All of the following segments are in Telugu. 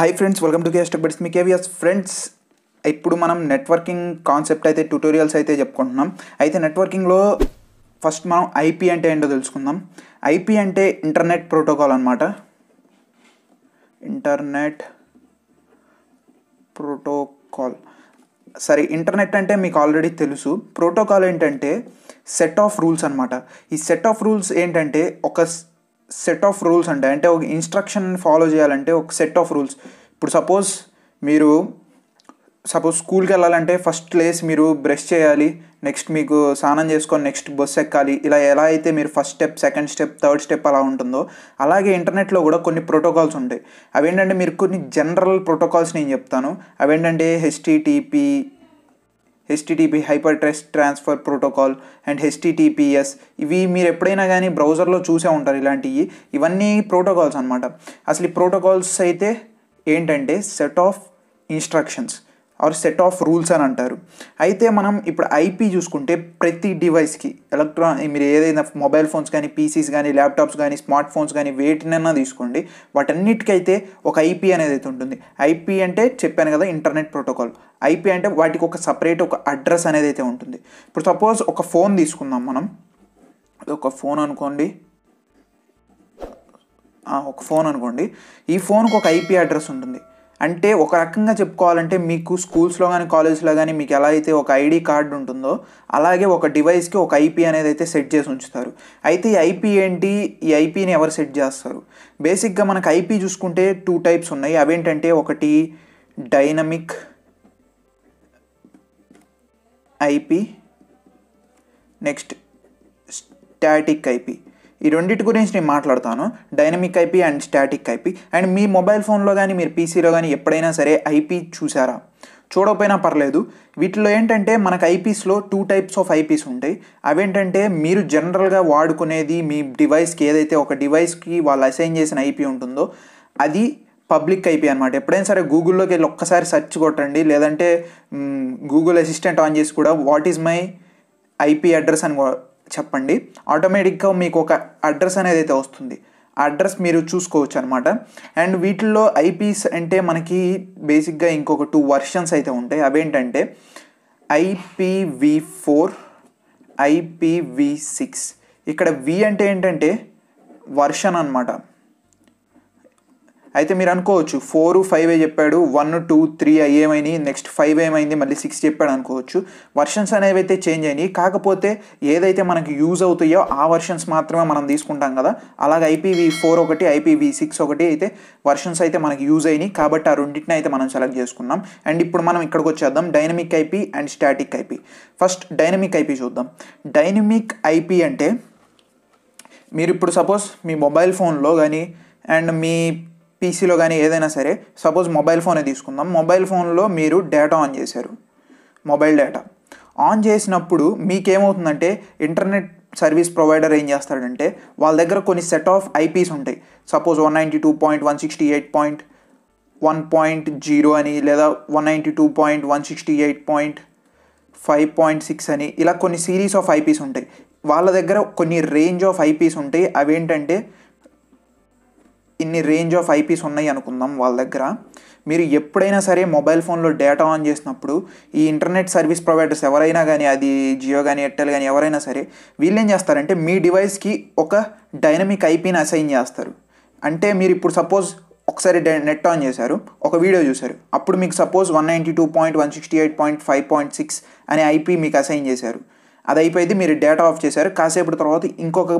హై ఫ్రెండ్స్ వెల్కమ్ టు గెస్ట్ బట్స్ మీ కేవిఎస్ ఫ్రెండ్స్ ఇప్పుడు మనం నెట్వర్కింగ్ కాన్సెప్ట్ అయితే ట్యూటోరియల్స్ అయితే చెప్పుకుంటున్నాం అయితే నెట్వర్కింగ్లో ఫస్ట్ మనం ఐపీ అంటే ఏంటో తెలుసుకుందాం ఐపీ అంటే ఇంటర్నెట్ ప్రోటోకాల్ అనమాట ఇంటర్నెట్ ప్రోటోకాల్ సరే ఇంటర్నెట్ అంటే మీకు ఆల్రెడీ తెలుసు ప్రోటోకాల్ ఏంటంటే సెట్ ఆఫ్ రూల్స్ అనమాట ఈ సెట్ ఆఫ్ రూల్స్ ఏంటంటే ఒక సెట్ ఆఫ్ రూల్స్ అంటే అంటే ఒక ఇన్స్ట్రక్షన్ ఫాలో చేయాలంటే ఒక సెట్ ఆఫ్ రూల్స్ ఇప్పుడు సపోజ్ మీరు సపోజ్ స్కూల్కి వెళ్ళాలంటే ఫస్ట్ ప్లేస్ మీరు బ్రష్ చేయాలి నెక్స్ట్ మీకు స్నానం చేసుకొని నెక్స్ట్ బస్ ఎక్కాలి ఇలా ఎలా అయితే మీరు first step second step third step అలా ఉంటుందో అలాగే ఇంటర్నెట్లో కూడా కొన్ని ప్రోటోకాల్స్ ఉంటాయి అవేంటంటే మీరు కొన్ని జనరల్ ప్రోటోకాల్స్ నేను చెప్తాను అవేంటంటే HTTP HTTP hyper text transfer protocol and HTTPS ఇవి మీరు ఎప్పుడైనా కానీ బ్రౌజర్లో చూసే ఉంటారు ఇలాంటివి ఇవన్నీ ప్రోటోకాల్స్ అనమాట అసలు ఈ ప్రోటోకాల్స్ అయితే ఏంటంటే set of instructions or set of rules అని అంటారు అయితే మనం ఇప్పుడు ఐపీ చూసుకుంటే ప్రతి డివైస్కి ఎలక్ట్రా మీరు ఏదైనా మొబైల్ ఫోన్స్ కానీ పీసీస్ కానీ ల్యాప్టాప్స్ కానీ స్మార్ట్ ఫోన్స్ కానీ వేటినైనా తీసుకోండి వాటన్నిటికైతే ఒక ఐపీ అనేది అయితే ఉంటుంది ఐపీ అంటే చెప్పాను కదా ఇంటర్నెట్ ప్రోటోకాల్ ఐపీ అంటే వాటికి ఒక సపరేట్ ఒక అడ్రస్ అనేది అయితే ఉంటుంది ఇప్పుడు సపోజ్ ఒక ఫోన్ తీసుకుందాం మనం ఒక ఫోన్ అనుకోండి ఒక ఫోన్ అనుకోండి ఈ ఫోన్కి ఒక ఐపీ అడ్రస్ ఉంటుంది అంటే ఒక రకంగా చెప్పుకోవాలంటే మీకు స్కూల్స్లో కానీ కాలేజ్లో కానీ మీకు ఎలా అయితే ఒక ఐడి కార్డు ఉంటుందో అలాగే ఒక డివైస్కి ఒక ఐపీ అనేది అయితే సెట్ చేసి ఉంచుతారు అయితే ఈ ఐపీ ఏంటి ఈ ఐపీని ఎవరు సెట్ చేస్తారు బేసిక్గా మనకు ఐపీ చూసుకుంటే టూ టైప్స్ ఉన్నాయి అవేంటంటే ఒకటి dynamic IP next static IP ఈ రెండింటి గురించి నేను మాట్లాడతాను dynamic IP and static IP and మీ మొబైల్ ఫోన్లో కానీ మీరు పీసీలో కానీ ఎప్పుడైనా సరే ఐపీ చూసారా చూడకపోయినా పర్లేదు వీటిలో ఏంటంటే మనకు ఐపీస్లో టూ టైప్స్ ఆఫ్ ఐపీస్ ఉంటాయి అవేంటంటే మీరు జనరల్గా వాడుకునేది మీ డివైస్కి ఏదైతే ఒక డివైస్కి వాళ్ళు అసైన్ చేసిన ఐపీ ఉంటుందో అది పబ్లిక్ ఐపీ అనమాట ఎప్పుడైనా సరే గూగుల్లోకి వెళ్ళి ఒక్కసారి సెర్చ్ కొట్టండి లేదంటే గూగుల్ అసిస్టెంట్ ఆన్ చేసి కూడా what is my IP address అని చెప్పండి ఆటోమేటిక్గా మీకు ఒక అడ్రస్ అనేది అయితే వస్తుంది అడ్రస్ మీరు చూసుకోవచ్చు అనమాట అండ్ వీటిల్లో ఐపీస్ అంటే మనకి బేసిక్గా ఇంకొక టూ వర్షన్స్ అయితే ఉంటాయి అవేంటంటే ఐపీవి ఫోర్ ఐపీవి సిక్స్ ఇక్కడ వి అంటే ఏంటంటే వర్షన్ అనమాట అయితే మీరు అనుకోవచ్చు ఫోర్ ఫైవ్ చెప్పాడు వన్ టూ త్రీ ఏమైంది నెక్స్ట్ ఫైవ్ ఏమైంది మళ్ళీ సిక్స్ చెప్పాడు అనుకోవచ్చు వర్షన్స్ అనేవి అయితే చేంజ్ అయినాయి కాకపోతే ఏదైతే మనకి యూజ్ అవుతాయో ఆ వర్షన్స్ మాత్రమే మనం తీసుకుంటాం కదా అలాగే ఐపీవీ ఫోర్ ఒకటి ఐపీవీ సిక్స్ ఒకటి అయితే వర్షన్స్ అయితే మనకి యూజ్ అయినాయి కాబట్టి ఆ రెండింటిని అయితే మనం సెలెక్ట్ చేసుకున్నాం అండ్ ఇప్పుడు మనం ఇక్కడికి వచ్చేద్దాం dynamic IP and static IP first dynamic IP చూద్దాం డైనమిక్ ఐపీ అంటే మీరు ఇప్పుడు సపోజ్ మీ మొబైల్ ఫోన్లో కానీ అండ్ మీ పీసీలో కానీ ఏదైనా సరే సపోజ్ మొబైల్ ఫోనే తీసుకుందాం మొబైల్ ఫోన్లో మీరు డేటా ఆన్ చేశారు మొబైల్ డేటా ఆన్ చేసినప్పుడు మీకేమవుతుందంటే ఇంటర్నెట్ సర్వీస్ ప్రొవైడర్ ఏం చేస్తాడంటే వాళ్ళ దగ్గర కొన్ని సెట్ ఆఫ్ ఐపీస్ ఉంటాయి suppose one ninety two point one sixty eight point one point zero అని లేదా one ninety two point one sixty eight point five point six అని ఇలా కొన్ని సిరీస్ ఆఫ్ ఐపీస్ ఉంటాయి వాళ్ళ దగ్గర కొన్ని రేంజ్ ఆఫ్ ఐపీస్ ఉంటాయి అవేంటంటే ఇన్ని రేంజ్ ఆఫ్ ఐపీస్ ఉన్నాయి అనుకుందాం వాళ్ళ దగ్గర మీరు ఎప్పుడైనా సరే మొబైల్ ఫోన్లో డేటా ఆన్ చేసినప్పుడు ఈ ఇంటర్నెట్ సర్వీస్ ప్రొవైడర్స్ ఎవరైనా కానీ అది జియో కానీ ఎయిర్టెల్ కానీ ఎవరైనా సరే వీళ్ళు ఏం చేస్తారంటే మీ డివైస్కి ఒక డైనమిక్ ఐపీని అసైన్ చేస్తారు అంటే మీరు ఇప్పుడు సపోజ్ ఒకసారి నెట్ ఆన్ చేశారు ఒక వీడియో చూశారు అప్పుడు మీకు suppose one ninety two point one sixty eight point five point six అనే ఐపీ మీకు అసైన్ చేశారు అది అయిపోయింది మీరు డేటా ఆఫ్ చేశారు కాసేపు తర్వాత ఇంకొక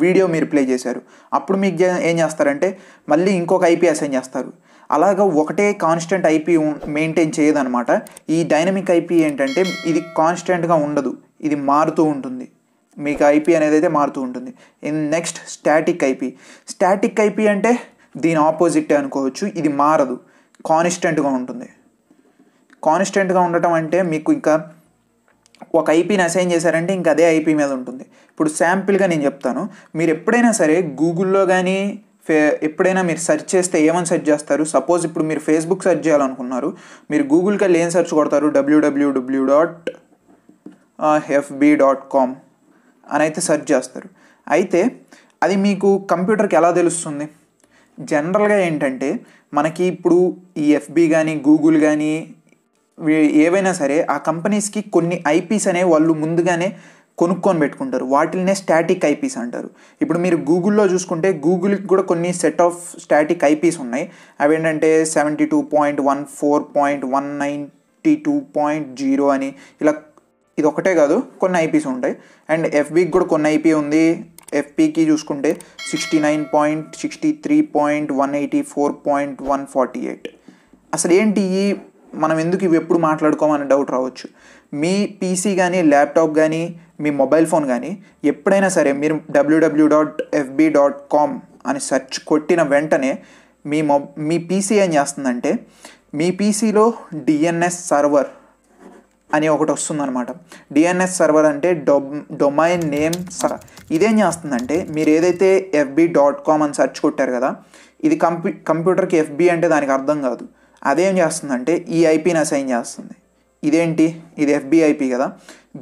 వీడియో మీరు ప్లే చేశారు అప్పుడు మీకు ఏం చేస్తారంటే మళ్ళీ ఇంకొక ఐపీ అసైన్ చేస్తారు అలాగ ఒకటే కాన్స్టెంట్ ఐపీ మెయింటైన్ చేయదనమాట ఈ డైనమిక్ ఐపీ ఏంటంటే ఇది కాన్స్టెంట్గా ఉండదు ఇది మారుతూ ఉంటుంది మీకు ఐపీ అనేది అయితే మారుతూ ఉంటుంది in next static IP static IP అంటే దీని ఆపోజిట్ అనుకోవచ్చు ఇది మారదు కాన్స్టెంట్గా ఉంటుంది కాన్స్టెంట్గా ఉండటం అంటే మీకు ఇంకా ఒక ఐపీని అసైన్ చేశారంటే ఇంక అదే ఐపీ మీద ఉంటుంది ఇప్పుడు శాంపిల్గా నేను చెప్తాను మీరు ఎప్పుడైనా సరే గూగుల్లో కానీ ఫే ఎప్పుడైనా మీరు సెర్చ్ చేస్తే ఏమని సెర్చ్ చేస్తారు సపోజ్ ఇప్పుడు మీరు ఫేస్బుక్ సెర్చ్ చేయాలనుకున్నారు మీరు గూగుల్కి వెళ్ళి ఏం సెర్చ్ కొడతారు WWW dot FB dot com అని అయితే సెర్చ్ చేస్తారు అయితే అది మీకు కంప్యూటర్కి ఎలా తెలుస్తుంది జనరల్గా ఏంటంటే మనకి ఇప్పుడు ఈ ఎఫ్బి కానీ గూగుల్ కానీ ఏవైనా సరే ఆ కంపెనీస్కి కొన్ని ఐపీస్ అనే వాళ్ళు ముందుగానే కొనుక్కొని పెట్టుకుంటారు వాటిల్నే స్టాటిక్ ఐపీస్ అంటారు ఇప్పుడు మీరు గూగుల్లో చూసుకుంటే గూగుల్కి కూడా కొన్ని సెట్ ఆఫ్ స్టాటిక్ ఐపీస్ ఉన్నాయి అవి ఏంటంటే seventy two point one four point one ninety two point zero అని ఇలా ఇది ఒకటే కాదు కొన్ని ఐపీస్ ఉంటాయి అండ్ ఎఫ్బీకి కూడా కొన్ని ఐపీ ఉంది ఎఫ్పీకి చూసుకుంటే sixty nine point sixty three point one eighty four point one forty eight అసలు ఏంటి ఈ మనం ఎందుకు ఇవి ఎప్పుడు మాట్లాడుకోమని డౌట్ రావచ్చు మీ పీసీ కానీ ల్యాప్టాప్ కానీ మీ మొబైల్ ఫోన్ కానీ ఎప్పుడైనా సరే మీరు WW dot FB dot com అని సెర్చ్ కొట్టిన వెంటనే మీ మొ మీ పీసీ ఏం చేస్తుందంటే మీ పీసీలో డిఎన్ఎస్ సర్వర్ అని ఒకటి వస్తుందన్నమాట డిఎన్ఎస్ సర్వర్ అంటే డొ డొమైన్ నేమ్ ఇదేం చేస్తుందంటే మీరు ఏదైతే ఎఫ్బి డాట్ కామ్ అని సెర్చ్ కొట్టారు కదా ఇది కంప్యూ కంప్యూటర్కి ఎఫ్బి అంటే దానికి అర్థం కాదు అదేం చేస్తుందంటే ఈ ఐపీని అసైన్ చేస్తుంది ఇదేంటి ఇది ఎఫ్బిఐపి కదా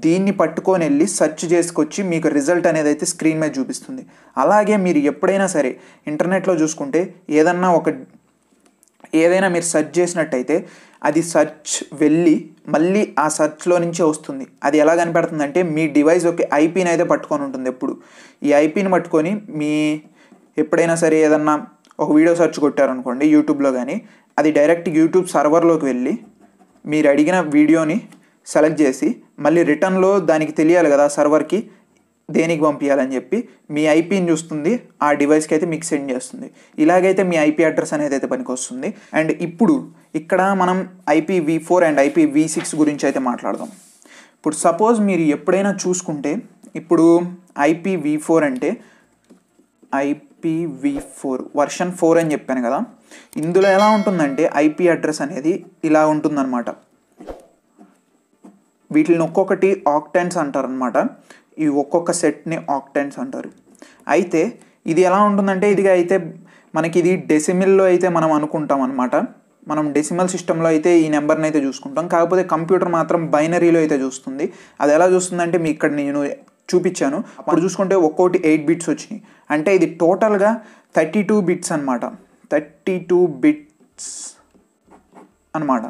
దీన్ని పట్టుకొని వెళ్ళి సెర్చ్ చేసుకొచ్చి మీకు రిజల్ట్ అనేది అయితే స్క్రీన్ మీద చూపిస్తుంది అలాగే మీరు ఎప్పుడైనా సరే ఇంటర్నెట్లో చూసుకుంటే ఏదన్నా ఒక ఏదైనా మీరు సెర్చ్ చేసినట్టయితే అది సెర్చ్ వెళ్ళి మళ్ళీ ఆ సెర్చ్లో నుంచే వస్తుంది అది ఎలా అంటే మీ డివైస్ ఒక ఐపీని అయితే పట్టుకొని ఉంటుంది ఎప్పుడు ఈ ఐపీని పట్టుకొని మీ ఎప్పుడైనా సరే ఏదన్నా ఒక వీడియో సెర్చ్ కొట్టారనుకోండి యూట్యూబ్లో కానీ అది డైరెక్ట్ యూట్యూబ్ సర్వర్లోకి వెళ్ళి మీరు అడిగిన వీడియోని సెలెక్ట్ చేసి మళ్ళీ రిటర్న్లో దానికి తెలియాలి కదా సర్వర్కి దేనికి పంపించాలని చెప్పి మీ ఐపీని చూస్తుంది ఆ డివైస్కి అయితే మీకు సెండ్ చేస్తుంది ఇలాగైతే మీ ఐపీ అడ్రస్ అనేది అయితే పనికొస్తుంది అండ్ ఇప్పుడు ఇక్కడ మనం IP V four and IP V six గురించి అయితే మాట్లాడదాం ఇప్పుడు సపోజ్ మీరు ఎప్పుడైనా చూసుకుంటే ఇప్పుడు ఐపీ వి ఫోర్ అంటే I IPv four version four అని చెప్పాను కదా ఇందులో ఎలా ఉంటుందంటే ఐపీ అడ్రస్ అనేది ఇలా ఉంటుందన్నమాట వీటిని ఒక్కొక్కటి ఆక్టెన్స్ అంటారనమాట ఈ ఒక్కొక్క సెట్ని ఆక్టెన్స్ అంటారు అయితే ఇది ఎలా ఉంటుందంటే ఇది అయితే మనకి ఇది డెసిమిల్లో అయితే మనం అనుకుంటాం అనమాట మనం డెసిమల్ సిస్టంలో అయితే ఈ నెంబర్ని అయితే చూసుకుంటాం కాకపోతే కంప్యూటర్ మాత్రం బైనరీలో అయితే చూస్తుంది అది ఎలా చూస్తుందంటే మీ ఇక్కడ నేను చూపించాను అప్పుడు చూసుకుంటే ఒక్కోటి ఎయిట్ బిట్స్ వచ్చినాయి అంటే ఇది టోటల్గా థర్టీ టూ బిట్స్ అనమాట థర్టీ టూ బిట్స్ అనమాట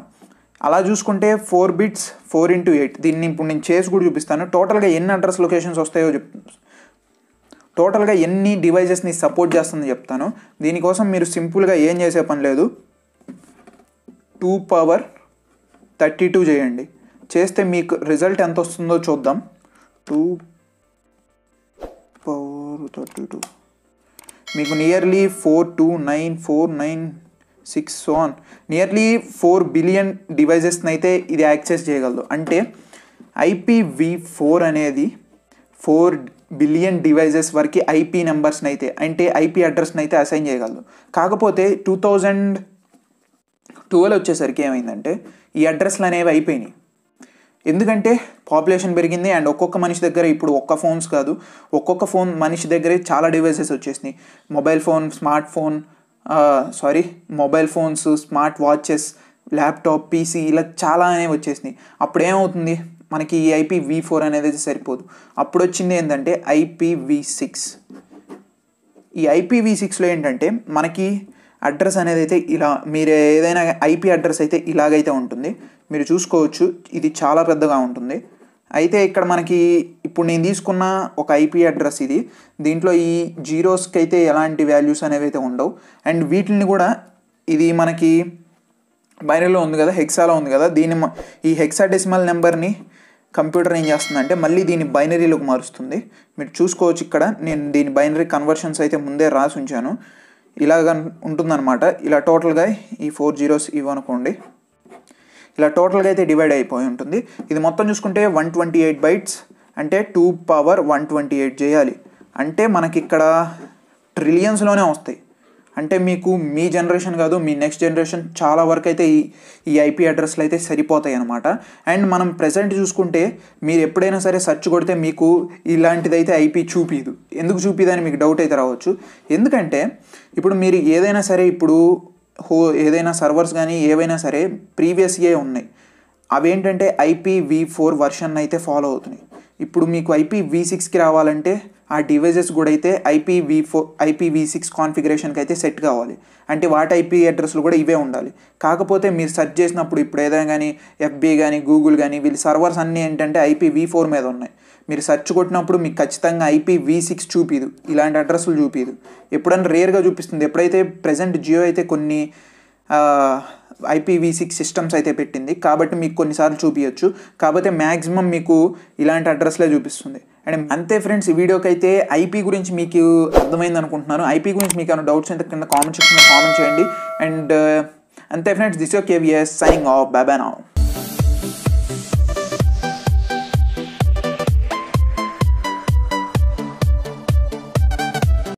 అలా చూసుకుంటే four bits four into eight దీన్ని ఇప్పుడు నేను చేసి కూడా చూపిస్తాను టోటల్గా ఎన్ని అడ్రస్ లొకేషన్స్ వస్తాయో చెప్ టోటల్గా ఎన్ని డివైజెస్ని సపోర్ట్ చేస్తుందో చెప్తాను దీనికోసం మీరు సింపుల్గా ఏం చేసే పని లేదు టూ పవర్ థర్టీ టూ చేయండి చేస్తే మీకు రిజల్ట్ ఎంత వస్తుందో చూద్దాం టూ పవర్ థర్టీ టూ మీకు nearly four two nine four nine six on nearly four billion డివైజెస్ని అయితే ఇది యాక్సెస్ చేయగలదు అంటే ఐపీవి ఫోర్ అనేది ఫోర్ బిలియన్ డివైజెస్ వరకు ఐపీ నెంబర్స్ని అయితే అంటే ఐపీ అడ్రస్ని అయితే అసైన్ చేయగలదు కాకపోతే టూ థౌజండ్ టువెల్వ్ వచ్చేసరికి ఏమైందంటే ఈ అడ్రస్లు అనేవి అయిపోయినాయి ఎందుకంటే పాపులేషన్ పెరిగింది అండ్ ఒక్కొక్క మనిషి దగ్గర ఇప్పుడు ఒక్క ఫోన్స్ కాదు ఒక్కొక్క ఫోన్ మనిషి దగ్గరే చాలా డివైసెస్ వచ్చేసినాయి mobile phone smart phone sorry mobile phones smart watches laptop PC ఇలా చాలా అనేవి వచ్చేసినాయి అప్పుడు ఏమవుతుంది మనకి ఈ ఐపీ వి ఫోర్ అనేది అయితే సరిపోదు అప్పుడు వచ్చింది ఏంటంటే ఐపీవి సిక్స్ ఈ ఐపీవి సిక్స్లో ఏంటంటే మనకి అడ్రస్ అనేది అయితే ఇలా మీరు ఏదైనా ఐపీ అడ్రస్ అయితే ఇలాగైతే ఉంటుంది మీరు చూసుకోవచ్చు ఇది చాలా పెద్దగా ఉంటుంది అయితే ఇక్కడ మనకి ఇప్పుడు నేను తీసుకున్న ఒక ఐపీ అడ్రస్ ఇది దీంట్లో ఈ జీరోస్కి అయితే ఎలాంటి వాల్యూస్ అనేవి అయితే ఉండవు అండ్ వీటిని కూడా ఇది మనకి బైనరీలో ఉంది కదా హెక్సాలో ఉంది కదా దీని ఈ హెక్సాడెసిమల్ నెంబర్ని కంప్యూటర్ ఏం చేస్తుందంటే మళ్ళీ దీన్ని బైనరీలోకి మారుస్తుంది మీరు చూసుకోవచ్చు ఇక్కడ నేను దీని బైనరీ కన్వర్షన్స్ అయితే ముందే రాసి ఉంచాను ఇలాగ ఉంటుందన్నమాట ఇలా టోటల్గా ఈ ఫోర్ జీరోస్ ఇవ్వనుకోండి ఇలా టోటల్గా అయితే డివైడ్ అయిపోయి ఉంటుంది ఇది మొత్తం చూసుకుంటే వన్ ట్వంటీ ఎయిట్ బైట్స్ అంటే two power one twenty eight చేయాలి అంటే మనకి ఇక్కడ ట్రిలియన్స్లోనే వస్తాయి అంటే మీకు మీ జనరేషన్ కాదు మీ నెక్స్ట్ జనరేషన్ చాలా వరకు అయితే ఈ ఈ ఐపీ అడ్రస్లు అయితే సరిపోతాయి అనమాట అండ్ మనం ప్రజెంట్ చూసుకుంటే మీరు ఎప్పుడైనా సరే సర్చ్ కొడితే మీకు ఇలాంటిదైతే ఐపీ చూపిదు ఎందుకు చూపిదని మీకు డౌట్ అయితే రావచ్చు ఎందుకంటే ఇప్పుడు మీరు ఏదైనా సరే ఇప్పుడు హో ఏదైనా సర్వర్స్ కానీ ఏవైనా సరే ప్రీవియస్ ఏ ఉన్నాయి అవేంటంటే ఐపీవీ ఫోర్ వర్షన్ అయితే ఫాలో అవుతున్నాయి ఇప్పుడు మీకు ఐపీ వి సిక్స్కి రావాలంటే ఆ డివైజెస్ కూడా అయితే IP V four IP V six కాన్ఫిగరేషన్కి అయితే సెట్ కావాలి అంటే వాటి ఐపీ అడ్రస్లు కూడా ఇవే ఉండాలి కాకపోతే మీరు సెర్చ్ చేసినప్పుడు ఇప్పుడు ఏదైనా కానీ ఎఫ్బీ కానీ గూగుల్ కానీ వీళ్ళ సర్వర్స్ అన్నీ ఏంటంటే ఐపీ వి ఫోర్ మీద ఉన్నాయి మీరు సెర్చ్ కొట్టినప్పుడు మీకు ఖచ్చితంగా ఐపీ వి సిక్స్ చూపిదు ఇలాంటి అడ్రస్లు చూపిదు ఎప్పుడైనా రేర్గా చూపిస్తుంది ఎప్పుడైతే ప్రజెంట్ జియో అయితే కొన్ని ఐపీవీ సిక్స్ సిస్టమ్స్ అయితే పెట్టింది కాబట్టి మీకు కొన్నిసార్లు చూపించచ్చు కాకపోతే మ్యాక్సిమం మీకు ఇలాంటి అడ్రస్లే చూపిస్తుంది అండ్ అంతే ఫ్రెండ్స్ ఈ వీడియోకి అయితే ఐపీ గురించి మీకు అర్థమైంది అనుకుంటున్నాను ఐపీ గురించి మీకు ఏమైనా డౌట్స్ అయితే కింద కామెంట్ సెక్షన్లో కామెంట్ చేయండి అండ్ అంతే friends this your KVS signing off బాబానా